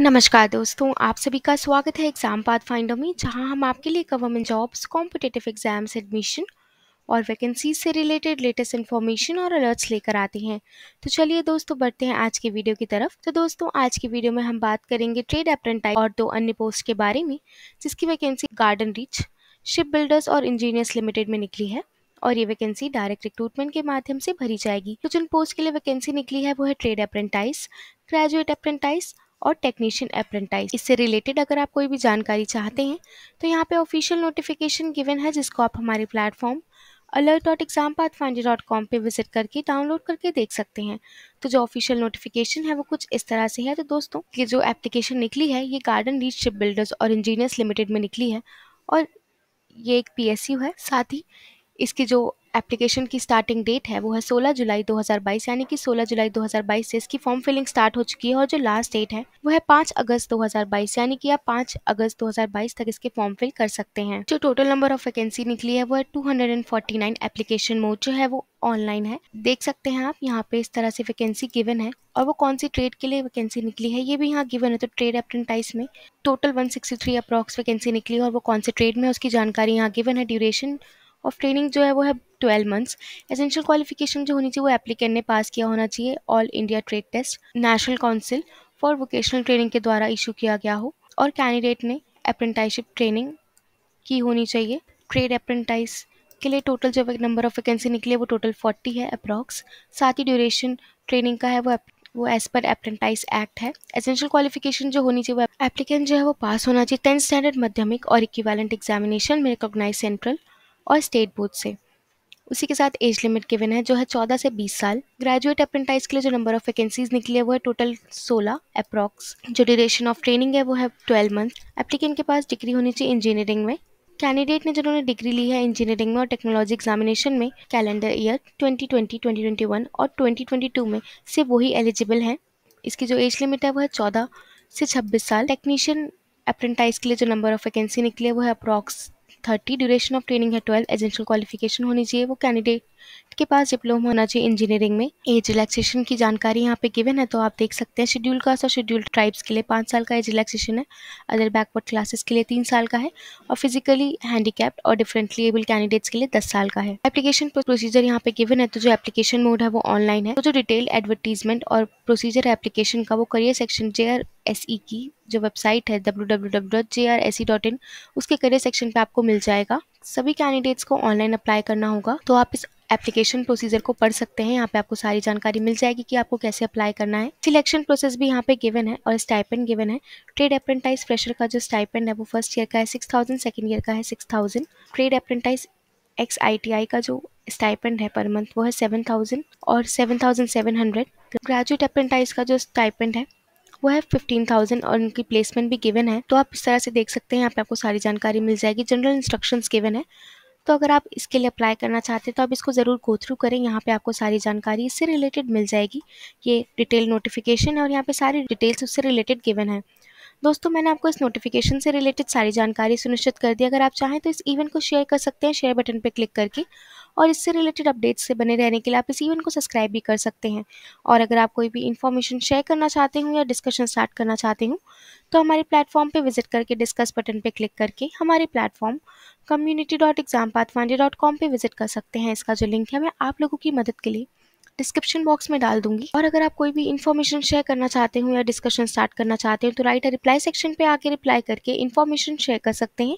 नमस्कार दोस्तों आप सभी का स्वागत है एग्ज़ाम पाथ फाइंडर में जहां हम आपके लिए government jobs competitive exams admission और वैकेंसी से रिलेटेड लेटेस्ट इन्फॉर्मेशन और अलर्ट्स लेकर आते हैं तो चलिए दोस्तों बढ़ते हैं आज की वीडियो की तरफ तो दोस्तों आज की वीडियो में हम बात करेंगे ट्रेड अप्रेंटाइज और दो अन्य पोस्ट के बारे में जिसकी vacancy Garden Reach Shipbuilders और इंजीनियर्स लिमिटेड में निकली है और ये वैकेंसी डायरेक्ट रिक्रूटमेंट के माध्यम से भरी जाएगी तो जिन पोस्ट के लिए वैकेंसी निकली है वो है ट्रेड अप्रेंटाइज ग्रेजुएट अप्रेंटाइज और टेक्नीशियन अप्रेंटाइज इससे रिलेटेड अगर आप कोई भी जानकारी चाहते हैं तो यहाँ पे ऑफिशियल नोटिफिकेशन गिवन है जिसको आप हमारे platform alert dot exam path finder dot com पर विजिट करके डाउनलोड करके देख सकते हैं तो जो ऑफिशियल नोटिफिकेशन है वो कुछ इस तरह से है तो दोस्तों ये जो एप्लीकेशन निकली है ये गार्डन रीच शिप बिल्डर्स और इंजीनियर्स लिमिटेड में निकली है और ये एक पी है साथ ही इसकी जो एप्लीकेशन की स्टार्टिंग डेट है वो है 16 जुलाई 2022 यानी कि 16 जुलाई 2022 से इसकी फॉर्म फिलिंग स्टार्ट हो चुकी है और जो लास्ट डेट है वो है 5 अगस्त 2022 यानी कि आप 5 अगस्त 2022 तक इसके फॉर्म फिल कर सकते हैं जो टोटल नंबर ऑफ वैकेंसी निकली है वो है 249 एप्लीकेशन मोड जो है वो ऑनलाइन है देख सकते हैं आप यहाँ पे इस तरह से वैकेंसी गिवन है और वो कौन सी ट्रेड के लिए वैकेंसी निकली है ये भी यहाँ गिवन है तो ट्रेड अप्रेंटाइज में टोटल 163 अप्रॉक्स वैकेंसी निकली है और वो कौन से ट्रेड में उसकी जानकारी यहाँ गिवन है ड्यूरेशन ऑफ ट्रेनिंग जो है वो है ट्वेल्व मंथ्स एसेंशियल क्वालिफिकेशन जो होनी चाहिए वो एप्लीकेंट ने पास किया होना चाहिए all India trade test national council for vocational training के द्वारा इशू किया गया हो और कैंडिडेट ने अप्रेंटाइशिप ट्रेनिंग की होनी चाहिए ट्रेड अप्रेंटाइज के लिए टोटल जो नंबर ऑफ वैकेंसी निकली है वो टोटल फोर्टी है अप्रॉक्स साथ ही ड्यूरेशन ट्रेनिंग का है वो वो एज पर अप्रेंटाइज एक्ट है एसेंशियल क्वालिफिकेशन जो होनी चाहिए वो एप्लीकेंट जो है वो पास होना चाहिए टेंथ स्टैंडर्ड माध्यमिक और इक्वेलेंट एग्जामिनेशन में रिकॉग्नाइज सेंट्रल और स्टेट बोर्ड से उसी के साथ एज लिमिट गिवन है जो है चौदह से बीस साल ग्रेजुएट अप्रेंटाइज के लिए जो नंबर ऑफ वैकेंसीज निकली है वो है टोटल सोलह अप्रॉक्स जो ड्यूरेशन ऑफ ट्रेनिंग है वो है ट्वेल्व मंथ एप्लीकेंट के पास डिग्री होनी चाहिए इंजीनियरिंग में कैंडिडेट ने जिन्होंने डिग्री ली है इंजीनियरिंग में और टेक्नोलॉजी एग्जामिनेशन में कैलेंडर ईयर 2020, 2021 और 2022 में से वही एलिजिबल हैं इसकी जो एज लिमिट है वह है चौदह से छब्बीस साल टेक्नीशियन अप्रेंटाइज के लिए जो नंबर ऑफ वैकेंसी निकली है वो है approx thirty duration of training है ट्वेल्व एजेंशियल क्वालिफिकेशन होनी चाहिए वो कैंडिडेट के पास डिप्लोमा होना चाहिए इंजीनियरिंग में एज रिलैक्सेशन की जानकारी यहाँ पे गिवन है तो आप देख सकते हैं शेड्यूल कास्ट और शेड्यूल ट्राइब्स के लिए पाँच साल का एज रिलैक्सेशन है अदर बैकवर्ड क्लासेस के लिए तीन साल का है और फिजिकली हैंडीकैप्ड और डिफरेंटली एबल कैंडिडेट्स के लिए दस साल का है एप्लीकेशन प्रोसीजर यहाँ पे गिवन है तो जो एप्लीकेशन मोड है वो ऑनलाइन है तो जो डिटेल एडवर्टीजमेंट और प्रोसीजर एप्लीकेशन का वो career section J S E की जो वेबसाइट है W W W dot J R S E dot in उसके करियर सेक्शन पे आपको मिल जाएगा सभी कैंडिडेट्स को ऑनलाइन अप्लाई करना होगा तो आप इस एप्लीकेशन प्रोसीजर को पढ़ सकते हैं यहाँ पे आपको सारी जानकारी मिल जाएगी कि आपको कैसे अप्लाई करना है सिलेक्शन प्रोसेस भी यहाँ पे गिवन है और स्टाइपेंड गिवन है ट्रेड अप्रेंटाइज फ्रेशर का जो स्टाइपेंड है वो फर्स्ट ईयर का है सिक्स थाउजेंड सेकेंड ईयर का है six thousand trade apprentice X I का जो स्टाइपेंड है पर मंथ वो है सेवन थाउजेंड और seven thousand seven hundred graduate apprentice का जो स्टाइपेंड है वो है फिफ्टीन थाउजेंड और उनकी प्लेसमेंट भी गिवन है तो आप इस तरह से देख सकते हैं यहाँ पे आपको सारी जानकारी मिल जाएगी जनरल इंस्ट्रक्शंस गिवन है तो अगर आप इसके लिए अप्लाई करना चाहते हैं तो आप इसको ज़रूर गो थ्रू करें यहाँ पे आपको सारी जानकारी इससे रिलेटेड मिल जाएगी ये डिटेल नोटिफिकेशन है और यहाँ पे सारी डिटेल्स उससे रिलेटेड गिवन है दोस्तों मैंने आपको इस नोटिफिकेशन से रिलेटेड सारी जानकारी सुनिश्चित कर दी अगर आप चाहें तो इस इवेंट को शेयर कर सकते हैं शेयर बटन पर क्लिक करके और इससे रिलेटेड अपडेट्स से बने रहने के लिए आप इस इवेंट को सब्सक्राइब भी कर सकते हैं और अगर आप कोई भी इन्फॉर्मेशन शेयर करना चाहते हो या डिस्कशन स्टार्ट करना चाहते हो तो हमारे प्लेटफॉर्म पर विजिट करके डिस्कस बटन पर क्लिक करके हमारे प्लेटफॉर्म कम्युनिटी डॉट एग्जाम पाथवांडे डॉट कॉम पर विजिट कर सकते हैं इसका जो लिंक है मैं आप लोगों की मदद के लिए डिस्क्रिप्शन बॉक्स में डाल दूंगी और अगर आप कोई भी इन्फॉर्मेशन शेयर करना चाहते हो या डिस्कशन स्टार्ट करना चाहते हो तो राइट रिप्लाई सेक्शन पे आके रिप्लाई करके इन्फॉर्मेशन शेयर कर सकते हैं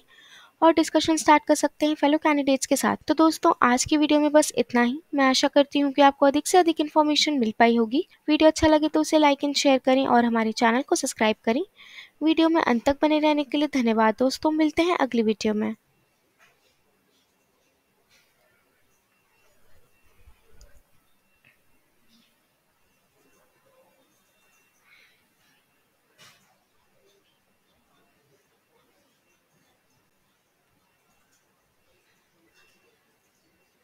और डिस्कशन स्टार्ट कर सकते हैं फेलो कैंडिडेट्स के साथ तो दोस्तों आज की वीडियो में बस इतना ही मैं आशा करती हूँ कि आपको अधिक से अधिक इन्फॉर्मेशन मिल पाई होगी वीडियो अच्छा लगे तो उसे लाइक एंड शेयर करें और हमारे चैनल को सब्सक्राइब करें वीडियो में अंत तक बने रहने के लिए धन्यवाद दोस्तों मिलते हैं अगली वीडियो में